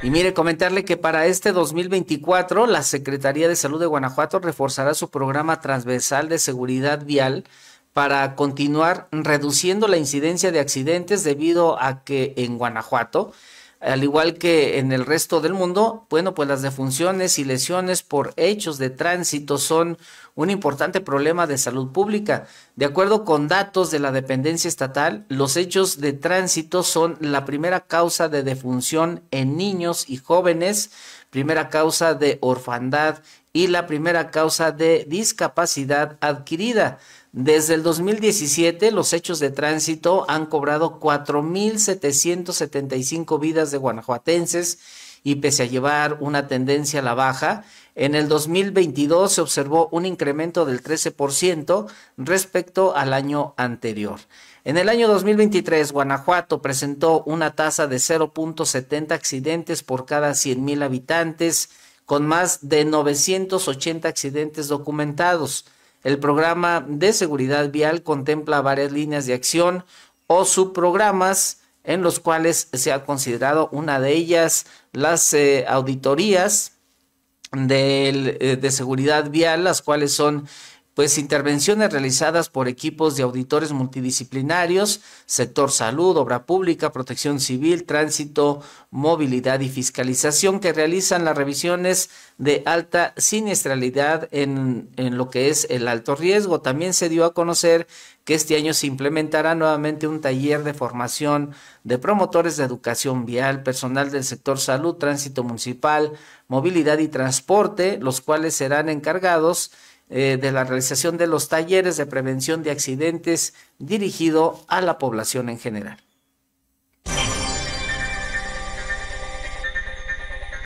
Y mire, comentarle que para este 2024 la Secretaría de Salud de Guanajuato reforzará su programa transversal de seguridad vial para continuar reduciendo la incidencia de accidentes debido a que en Guanajuato al igual que en el resto del mundo, bueno, pues las defunciones y lesiones por hechos de tránsito son un importante problema de salud pública. De acuerdo con datos de la dependencia estatal, los hechos de tránsito son la primera causa de defunción en niños y jóvenes, primera causa de orfandad y la primera causa de discapacidad adquirida. Desde el 2017, los hechos de tránsito han cobrado 4.775 vidas de guanajuatenses y pese a llevar una tendencia a la baja, en el 2022 se observó un incremento del 13% respecto al año anterior. En el año 2023, Guanajuato presentó una tasa de 0.70 accidentes por cada 100.000 habitantes, con más de 980 accidentes documentados. El programa de seguridad vial contempla varias líneas de acción o subprogramas en los cuales se ha considerado una de ellas las eh, auditorías eh, de seguridad vial, las cuales son pues intervenciones realizadas por equipos de auditores multidisciplinarios, sector salud, obra pública, protección civil, tránsito, movilidad y fiscalización que realizan las revisiones de alta siniestralidad en, en lo que es el alto riesgo. También se dio a conocer que este año se implementará nuevamente un taller de formación de promotores de educación vial, personal del sector salud, tránsito municipal, movilidad y transporte, los cuales serán encargados eh, de la realización de los talleres de prevención de accidentes dirigido a la población en general.